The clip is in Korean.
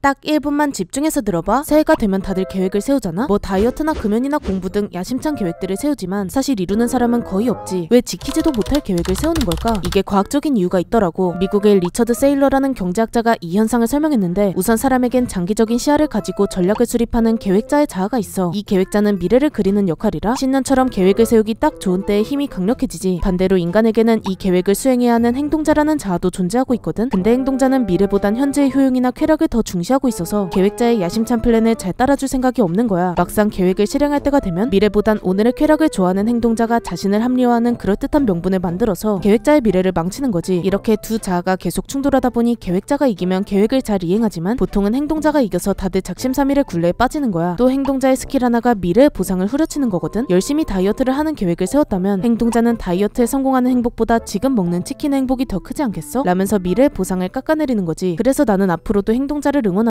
딱 1분만 집중해서 들어봐 새해가 되면 다들 계획을 세우잖아 뭐 다이어트나 금연이나 공부 등 야심찬 계획들을 세우지만 사실 이루는 사람은 거의 없지 왜 지키지도 못할 계획을 세우는 걸까 이게 과학적인 이유가 있더라고 미국의 리처드 세일러라는 경제학자가 이 현상을 설명했는데 우선 사람에겐 장기적인 시야를 가지고 전략을 수립하는 계획자의 자아가 있어 이 계획자는 미래를 그리는 역할이라 신년처럼 계획을 세우기 딱 좋은 때에 힘이 강력해지지 반대로 인간에게는 이 계획을 수행해야 하는 행동자라는 자아도 존재하고 있거든 근데 행동자는 미래보단 현재의 효용이나 쾌락을 더 중시 무시하고 있어서 계획자의 야심찬 플랜을 잘 따라줄 생각이 없는 거야. 막상 계획을 실행할 때가 되면 미래보단 오늘의 쾌락을 좋아하는 행동자가 자신을 합리화하는 그럴듯한 명분을 만들어서 계획자의 미래를 망치는 거지. 이렇게 두 자아가 계속 충돌하다 보니 계획자가 이기면 계획을 잘 이행하지만 보통은 행동자가 이겨서 다들 작심삼일의 굴레에 빠지는 거야. 또 행동자의 스킬 하나가 미래의 보상을 후려치는 거거든. 열심히 다이어트를 하는 계획을 세웠다면 행동자는 다이어트에 성공하는 행복보다 지금 먹는 치킨의 행복이 더 크지 않겠어? 라면서 미래의 보상을 깎아내리는 거지. 그래서 나는 앞으로도 행동자를 응원